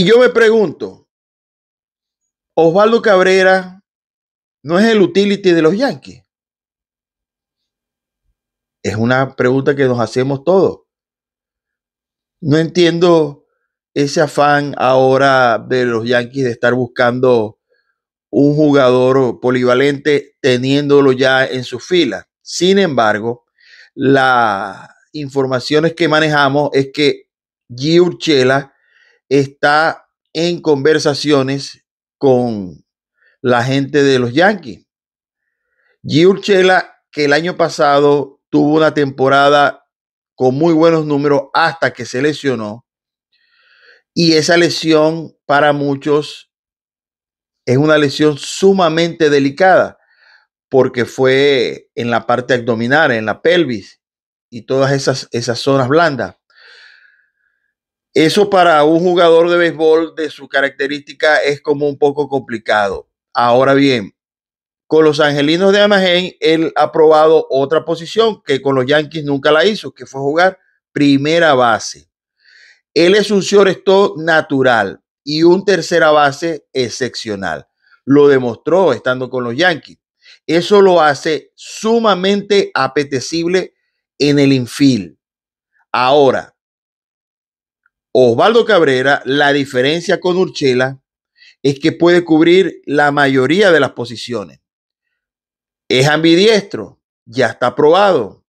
Y yo me pregunto, Osvaldo Cabrera no es el utility de los Yankees. Es una pregunta que nos hacemos todos. No entiendo ese afán ahora de los Yankees de estar buscando un jugador polivalente teniéndolo ya en su fila. Sin embargo, las informaciones que manejamos es que G. Urchela está en conversaciones con la gente de los Yankees. G. Urchela, que el año pasado tuvo una temporada con muy buenos números hasta que se lesionó. Y esa lesión para muchos es una lesión sumamente delicada porque fue en la parte abdominal, en la pelvis y todas esas, esas zonas blandas. Eso para un jugador de béisbol de su característica es como un poco complicado. Ahora bien, con los Angelinos de Anaheim, él ha probado otra posición que con los Yankees nunca la hizo, que fue jugar primera base. Él es un shortstop natural y un tercera base excepcional. Lo demostró estando con los Yankees. Eso lo hace sumamente apetecible en el infield. Ahora, Osvaldo Cabrera, la diferencia con Urchela es que puede cubrir la mayoría de las posiciones. Es ambidiestro, ya está probado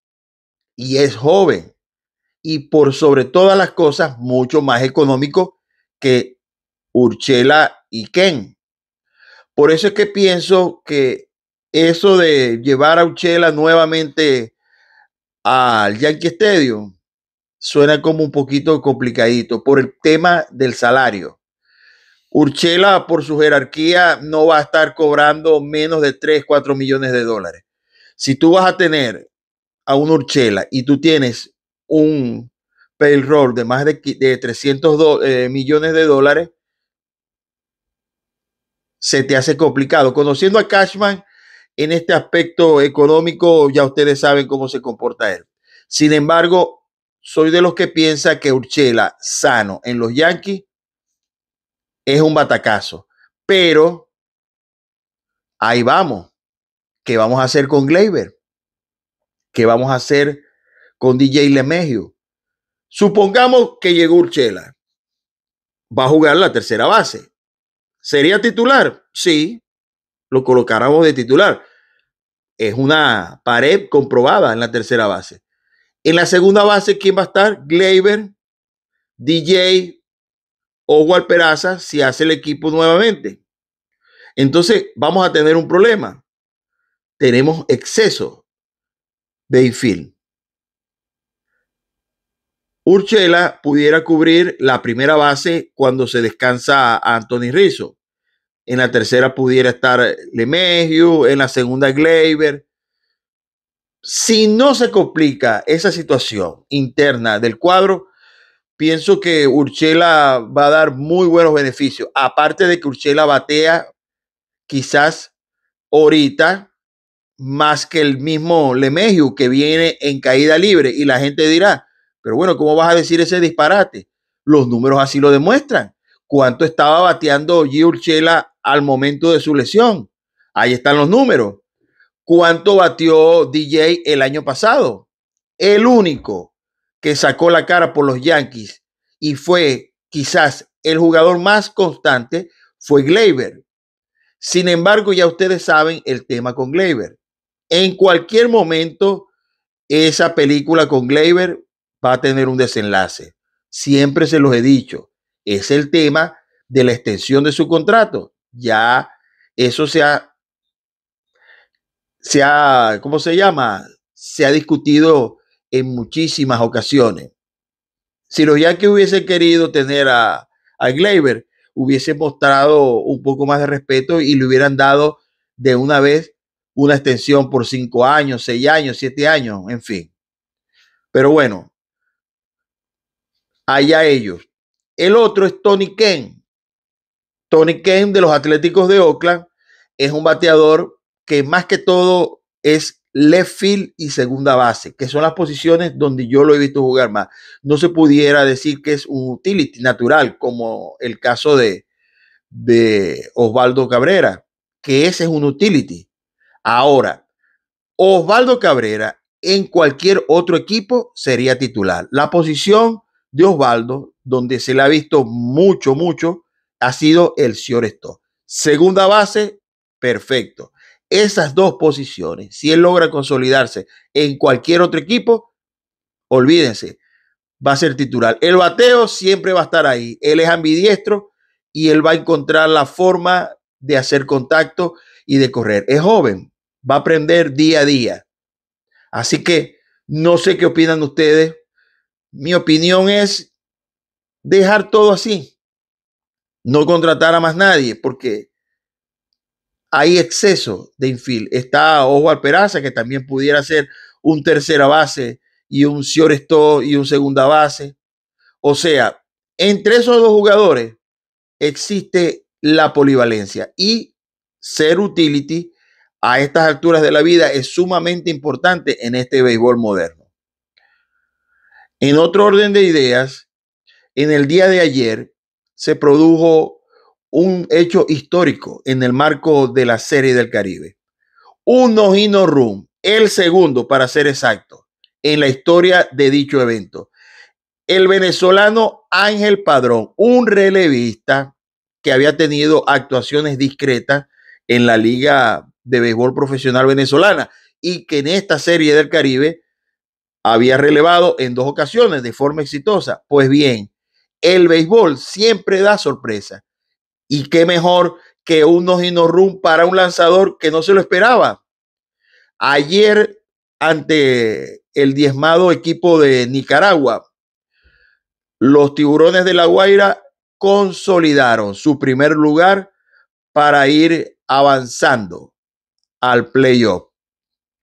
y es joven y por sobre todas las cosas mucho más económico que Urchela y Ken. Por eso es que pienso que eso de llevar a Urchela nuevamente al Yankee Stadium suena como un poquito complicadito por el tema del salario. Urchela, por su jerarquía, no va a estar cobrando menos de 3, 4 millones de dólares. Si tú vas a tener a un Urchela y tú tienes un payroll de más de, 300 eh, millones de dólares, se te hace complicado. Conociendo a Cashman en este aspecto económico, ya ustedes saben cómo se comporta él. Sin embargo, soy de los que piensa que Urchela sano en los Yankees es un batacazo. Pero ahí vamos. ¿Qué vamos a hacer con Gleyber? ¿Qué vamos a hacer con DJ Lemegio? Supongamos que llegó Urchela. Va a jugar la tercera base. ¿Sería titular? Sí. Lo colocáramos de titular. Es una pared comprobada en la tercera base. En la segunda base, ¿quién va a estar? Gleyber, DJ o Walperaza si hace el equipo nuevamente. Entonces, vamos a tener un problema. Tenemos exceso de infield. Urchela pudiera cubrir la primera base cuando se descansa a Anthony Rizzo. En la tercera pudiera estar Lemegio, en la segunda Gleyber, si no se complica esa situación interna del cuadro, pienso que Urchela va a dar muy buenos beneficios. Aparte de que Urchela batea quizás ahorita más que el mismo Lemegio que viene en caída libre y la gente dirá, pero bueno, ¿cómo vas a decir ese disparate? Los números así lo demuestran. ¿Cuánto estaba bateando G. Urchela al momento de su lesión? Ahí están los números cuánto batió DJ el año pasado. El único que sacó la cara por los Yankees y fue quizás el jugador más constante fue Gleyber. Sin embargo, ya ustedes saben el tema con Gleyber. En cualquier momento, esa película con Gleyber va a tener un desenlace. Siempre se los he dicho. Es el tema de la extensión de su contrato. Ya eso se ha se ha, ¿cómo se llama? Se ha discutido en muchísimas ocasiones. Si los Yankees hubiesen querido tener a, a Gleyber, hubiesen mostrado un poco más de respeto y le hubieran dado de una vez una extensión por cinco años, seis años, siete años, en fin. Pero bueno, allá ellos. El otro es Tony Ken. Tony Ken de los Atléticos de Oakland es un bateador que más que todo es left field y segunda base, que son las posiciones donde yo lo he visto jugar más. No se pudiera decir que es un utility natural, como el caso de, de Osvaldo Cabrera, que ese es un utility. Ahora, Osvaldo Cabrera en cualquier otro equipo sería titular. La posición de Osvaldo, donde se le ha visto mucho, mucho, ha sido el Sioresto. Segunda base, perfecto esas dos posiciones, si él logra consolidarse en cualquier otro equipo, olvídense, va a ser titular. El bateo siempre va a estar ahí. Él es ambidiestro y él va a encontrar la forma de hacer contacto y de correr. Es joven, va a aprender día a día. Así que no sé qué opinan ustedes. Mi opinión es dejar todo así. No contratar a más nadie porque hay exceso de infield. Está Ojo Peraza, que también pudiera ser un tercera base y un shortstop y un segunda base. O sea, entre esos dos jugadores existe la polivalencia y ser utility a estas alturas de la vida es sumamente importante en este béisbol moderno. En otro orden de ideas, en el día de ayer se produjo un hecho histórico en el marco de la Serie del Caribe. Un no Room, el segundo para ser exacto, en la historia de dicho evento. El venezolano Ángel Padrón, un relevista que había tenido actuaciones discretas en la Liga de Béisbol Profesional Venezolana y que en esta Serie del Caribe había relevado en dos ocasiones de forma exitosa. Pues bien, el béisbol siempre da sorpresa y qué mejor que un no room para un lanzador que no se lo esperaba. Ayer, ante el diezmado equipo de Nicaragua, los tiburones de La Guaira consolidaron su primer lugar para ir avanzando al playoff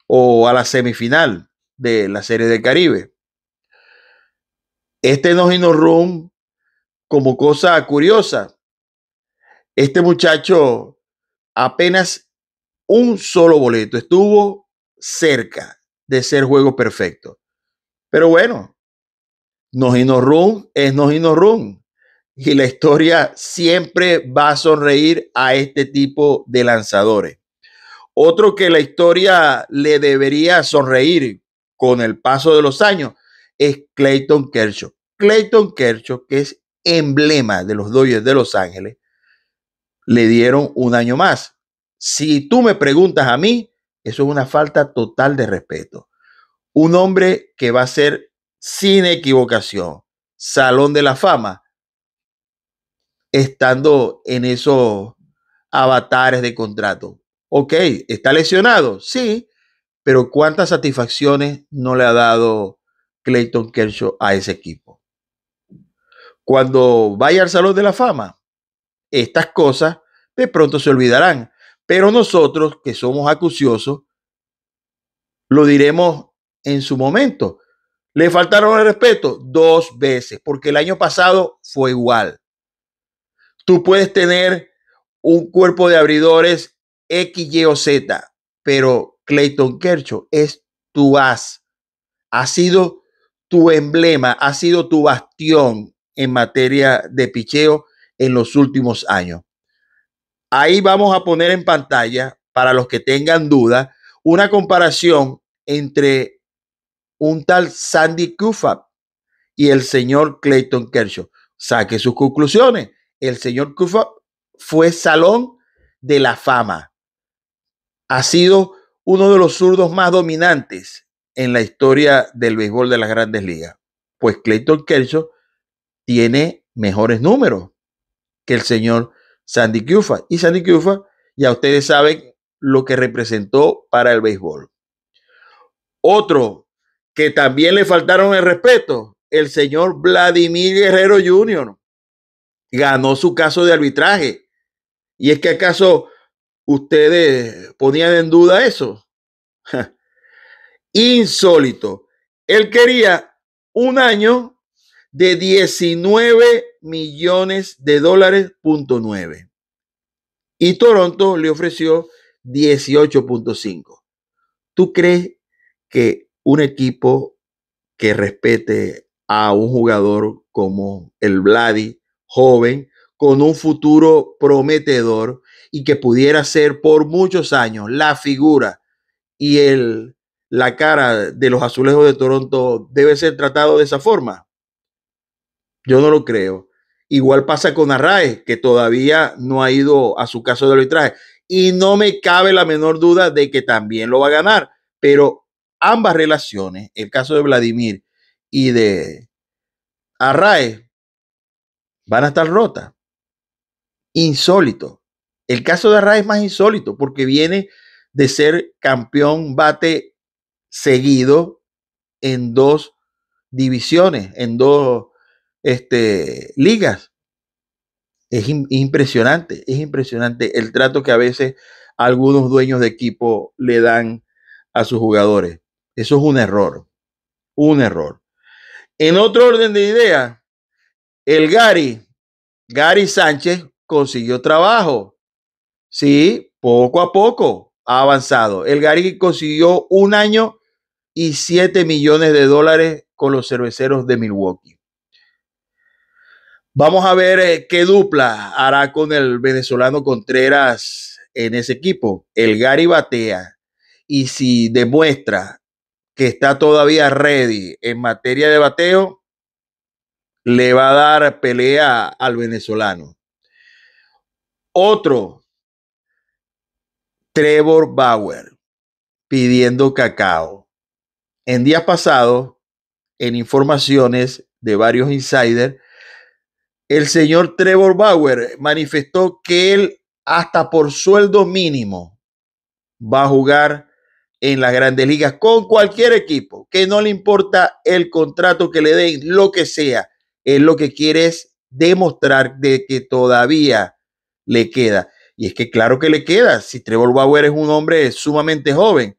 o a la semifinal de la Serie del Caribe. Este no room, como cosa curiosa, este muchacho apenas un solo boleto estuvo cerca de ser juego perfecto. Pero bueno, nos no run es nos no run. Y la historia siempre va a sonreír a este tipo de lanzadores. Otro que la historia le debería sonreír con el paso de los años es Clayton Kershaw. Clayton Kershaw, que es emblema de los Dodgers de Los Ángeles, le dieron un año más. Si tú me preguntas a mí, eso es una falta total de respeto. Un hombre que va a ser sin equivocación, salón de la fama, estando en esos avatares de contrato. Ok, está lesionado, sí, pero ¿cuántas satisfacciones no le ha dado Clayton Kershaw a ese equipo? Cuando vaya al Salón de la Fama, estas cosas de pronto se olvidarán. Pero nosotros que somos acuciosos, lo diremos en su momento. Le faltaron el respeto dos veces, porque el año pasado fue igual. Tú puedes tener un cuerpo de abridores X, Y o Z, pero Clayton Kercho es tu as. Ha sido tu emblema, ha sido tu bastión en materia de picheo en los últimos años. Ahí vamos a poner en pantalla, para los que tengan dudas, una comparación entre un tal Sandy Kufa y el señor Clayton Kershaw. Saque sus conclusiones. El señor Kufa fue salón de la fama. Ha sido uno de los zurdos más dominantes en la historia del béisbol de las grandes ligas. Pues Clayton Kershaw tiene mejores números que el señor Sandy Kufa. Y Sandy Kufa, ya ustedes saben lo que representó para el béisbol. Otro que también le faltaron el respeto, el señor Vladimir Guerrero Jr. ganó su caso de arbitraje. ¿Y es que acaso ustedes ponían en duda eso? Insólito. Él quería un año de 19 millones de dólares, punto nueve Y Toronto le ofreció 18.5. ¿Tú crees que un equipo que respete a un jugador como el Vladi, joven, con un futuro prometedor y que pudiera ser por muchos años la figura y el, la cara de los azulejos de Toronto debe ser tratado de esa forma? Yo no lo creo. Igual pasa con Arraes, que todavía no ha ido a su caso de arbitraje. Y no me cabe la menor duda de que también lo va a ganar. Pero ambas relaciones, el caso de Vladimir y de Arraes, van a estar rotas. Insólito. El caso de Arraes es más insólito porque viene de ser campeón bate seguido en dos divisiones, en dos este, ligas. Es impresionante, es impresionante el trato que a veces algunos dueños de equipo le dan a sus jugadores. Eso es un error, un error. En otro orden de ideas, el Gary, Gary Sánchez consiguió trabajo. Sí, poco a poco ha avanzado. El Gary consiguió un año y siete millones de dólares con los cerveceros de Milwaukee. Vamos a ver eh, qué dupla hará con el venezolano Contreras en ese equipo. El Gary batea y si demuestra que está todavía ready en materia de bateo, le va a dar pelea al venezolano. Otro, Trevor Bauer, pidiendo cacao. En días pasados, en informaciones de varios insiders, el señor Trevor Bauer manifestó que él hasta por sueldo mínimo va a jugar en las grandes ligas con cualquier equipo, que no le importa el contrato que le den, lo que sea. Él lo que quiere es demostrar de que todavía le queda. Y es que claro que le queda, si Trevor Bauer es un hombre sumamente joven.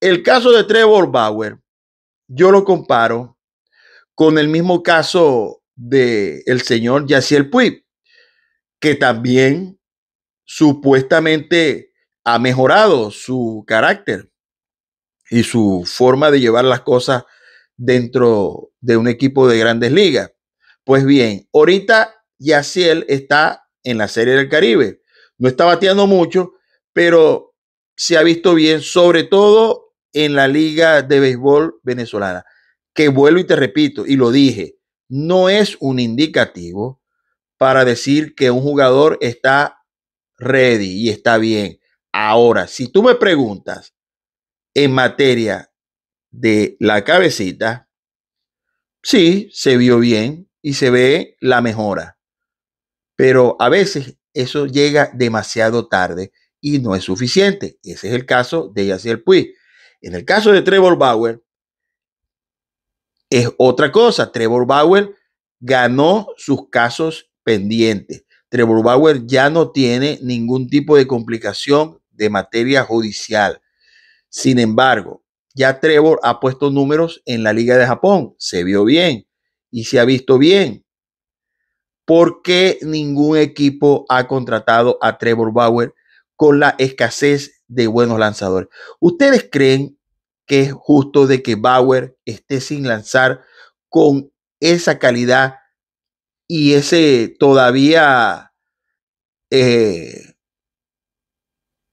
El caso de Trevor Bauer, yo lo comparo con el mismo caso de el señor Yaciel Puig, que también supuestamente ha mejorado su carácter y su forma de llevar las cosas dentro de un equipo de grandes ligas. Pues bien, ahorita Yaciel está en la Serie del Caribe. No está bateando mucho, pero se ha visto bien, sobre todo en la Liga de Béisbol Venezolana. Que vuelvo y te repito, y lo dije, no es un indicativo para decir que un jugador está ready y está bien. Ahora, si tú me preguntas en materia de la cabecita, sí, se vio bien y se ve la mejora. Pero a veces eso llega demasiado tarde y no es suficiente. Ese es el caso de Yaciel Puig. En el caso de Trevor Bauer, es otra cosa. Trevor Bauer ganó sus casos pendientes. Trevor Bauer ya no tiene ningún tipo de complicación de materia judicial. Sin embargo, ya Trevor ha puesto números en la Liga de Japón. Se vio bien y se ha visto bien. ¿Por qué ningún equipo ha contratado a Trevor Bauer con la escasez de buenos lanzadores? ¿Ustedes creen que es justo de que Bauer esté sin lanzar con esa calidad y ese todavía eh,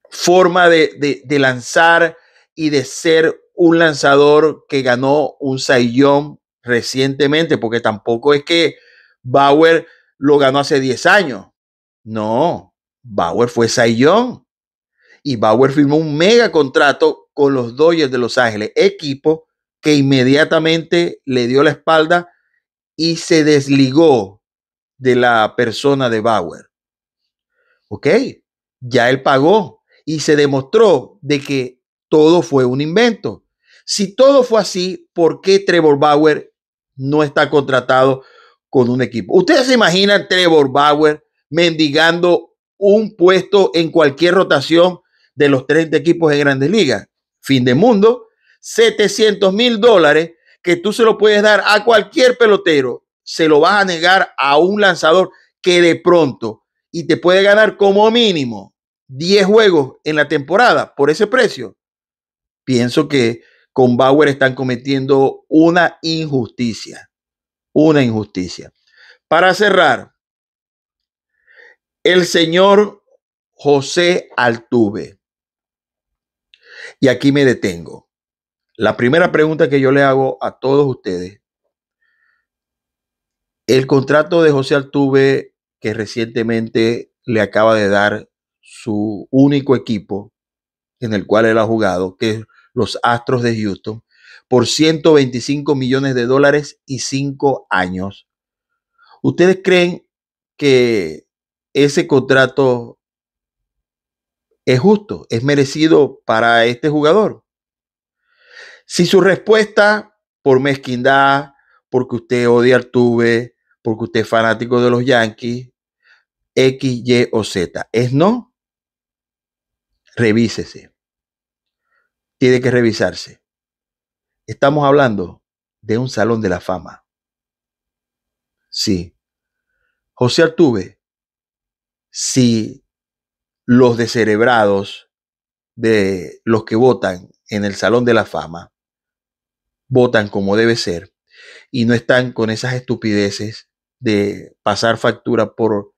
forma de, lanzar y de ser un lanzador que ganó un Saiyón recientemente, porque tampoco es que Bauer lo ganó hace 10 años. No, Bauer fue Saiyón y Bauer firmó un mega contrato con los Dodgers de Los Ángeles, equipo que inmediatamente le dio la espalda y se desligó de la persona de Bauer. ¿Ok? Ya él pagó y se demostró de que todo fue un invento. Si todo fue así, ¿por qué Trevor Bauer no está contratado con un equipo? ¿Ustedes se imaginan Trevor Bauer mendigando un puesto en cualquier rotación de los 30 equipos de grandes ligas? fin de mundo, 700 mil dólares que tú se lo puedes dar a cualquier pelotero, se lo vas a negar a un lanzador que de pronto y te puede ganar como mínimo 10 juegos en la temporada por ese precio. Pienso que con Bauer están cometiendo una injusticia, una injusticia. Para cerrar, el señor José Altuve. Y aquí me detengo. La primera pregunta que yo le hago a todos ustedes. El contrato de José Altuve que recientemente le acaba de dar su único equipo en el cual él ha jugado, que es los Astros de Houston, por 125 millones de dólares y 5 años. ¿Ustedes creen que ese contrato es justo, es merecido para este jugador. Si su respuesta por mezquindad, porque usted odia al tuve, porque usted es fanático de los Yankees, X, Y o Z, es no, revísese. Tiene que revisarse. Estamos hablando de un salón de la fama. Sí. José Artuve, si los descerebrados de los que votan en el Salón de la Fama, votan como debe ser y no están con esas estupideces de pasar factura por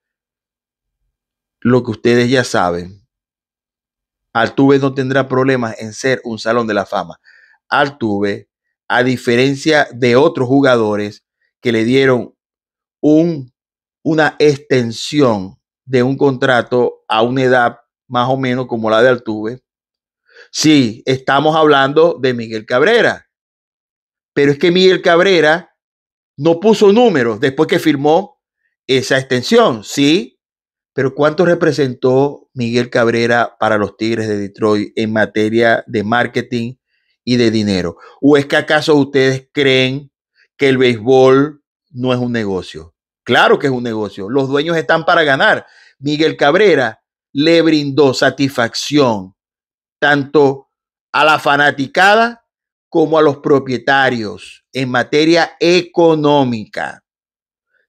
lo que ustedes ya saben. Altuve no tendrá problemas en ser un Salón de la Fama. Altuve, a diferencia de otros jugadores que le dieron un, una extensión de un contrato a una edad más o menos como la de Altuve. Sí, estamos hablando de Miguel Cabrera, pero es que Miguel Cabrera no puso números después que firmó esa extensión, sí, pero ¿cuánto representó Miguel Cabrera para los Tigres de Detroit en materia de marketing y de dinero? ¿O es que acaso ustedes creen que el béisbol no es un negocio? Claro que es un negocio, los dueños están para ganar. Miguel Cabrera le brindó satisfacción tanto a la fanaticada como a los propietarios en materia económica.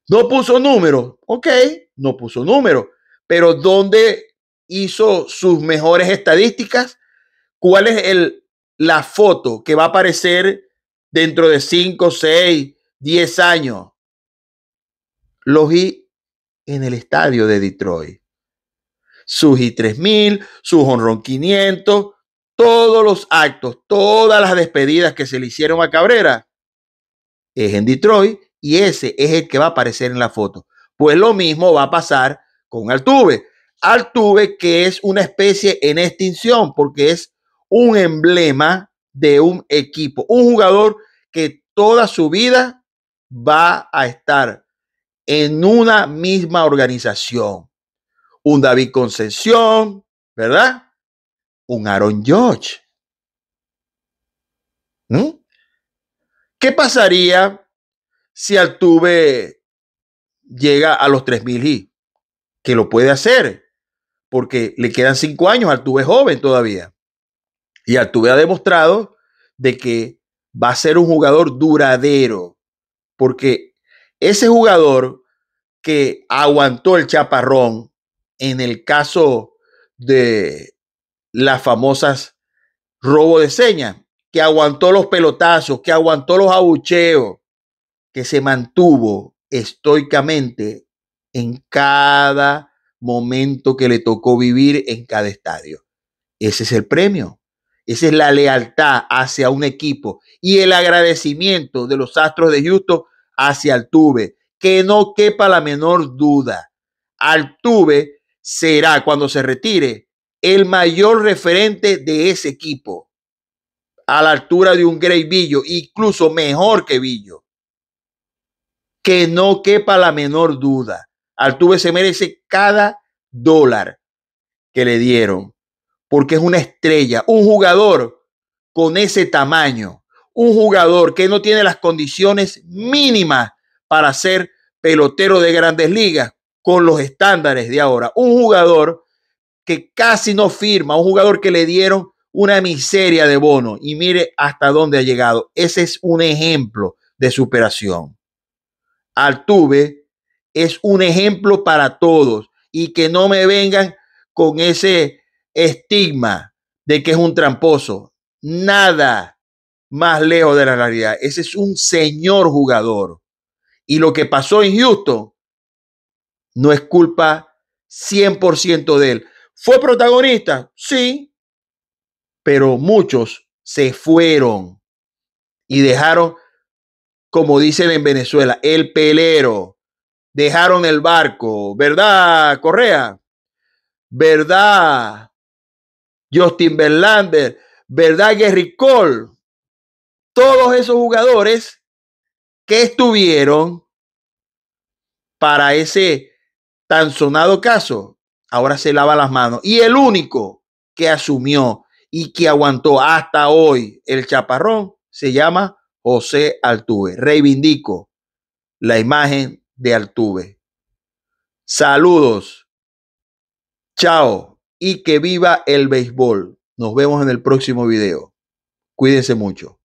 No puso número, ok, no puso número, pero ¿dónde hizo sus mejores estadísticas? ¿Cuál es el, la foto que va a aparecer dentro de 5, 6, 10 años? Los vi en el estadio de Detroit sus 3000 su honrón 500, todos los actos, todas las despedidas que se le hicieron a Cabrera es en Detroit y ese es el que va a aparecer en la foto. Pues lo mismo va a pasar con Altuve. Altuve que es una especie en extinción porque es un emblema de un equipo, un jugador que toda su vida va a estar en una misma organización un David Concepción, ¿verdad? Un Aaron George. ¿Mm? ¿Qué pasaría si Altuve llega a los 3000 y Que lo puede hacer, porque le quedan cinco años. Altuve es joven todavía. Y Altuve ha demostrado de que va a ser un jugador duradero, porque ese jugador que aguantó el chaparrón en el caso de las famosas robo de señas, que aguantó los pelotazos, que aguantó los abucheos, que se mantuvo estoicamente en cada momento que le tocó vivir en cada estadio. Ese es el premio. Esa es la lealtad hacia un equipo y el agradecimiento de los Astros de Houston hacia Altuve. Que no quepa la menor duda. Altuve será cuando se retire el mayor referente de ese equipo a la altura de un Grey Billo, incluso mejor que Billo. Que no quepa la menor duda. Altuve se merece cada dólar que le dieron, porque es una estrella, un jugador con ese tamaño, un jugador que no tiene las condiciones mínimas para ser pelotero de grandes ligas, con los estándares de ahora. Un jugador que casi no firma, un jugador que le dieron una miseria de bono y mire hasta dónde ha llegado. Ese es un ejemplo de superación. Altuve es un ejemplo para todos y que no me vengan con ese estigma de que es un tramposo. Nada más lejos de la realidad. Ese es un señor jugador. Y lo que pasó en Houston no es culpa 100% de él. ¿Fue protagonista? Sí, pero muchos se fueron y dejaron, como dicen en Venezuela, el pelero. Dejaron el barco, ¿verdad, Correa? ¿Verdad, Justin Verlander? ¿Verdad, Gary Cole? Todos esos jugadores que estuvieron para ese tan sonado caso, ahora se lava las manos. Y el único que asumió y que aguantó hasta hoy el chaparrón se llama José Altuve. Reivindico la imagen de Altuve. Saludos. Chao y que viva el béisbol. Nos vemos en el próximo video. Cuídense mucho.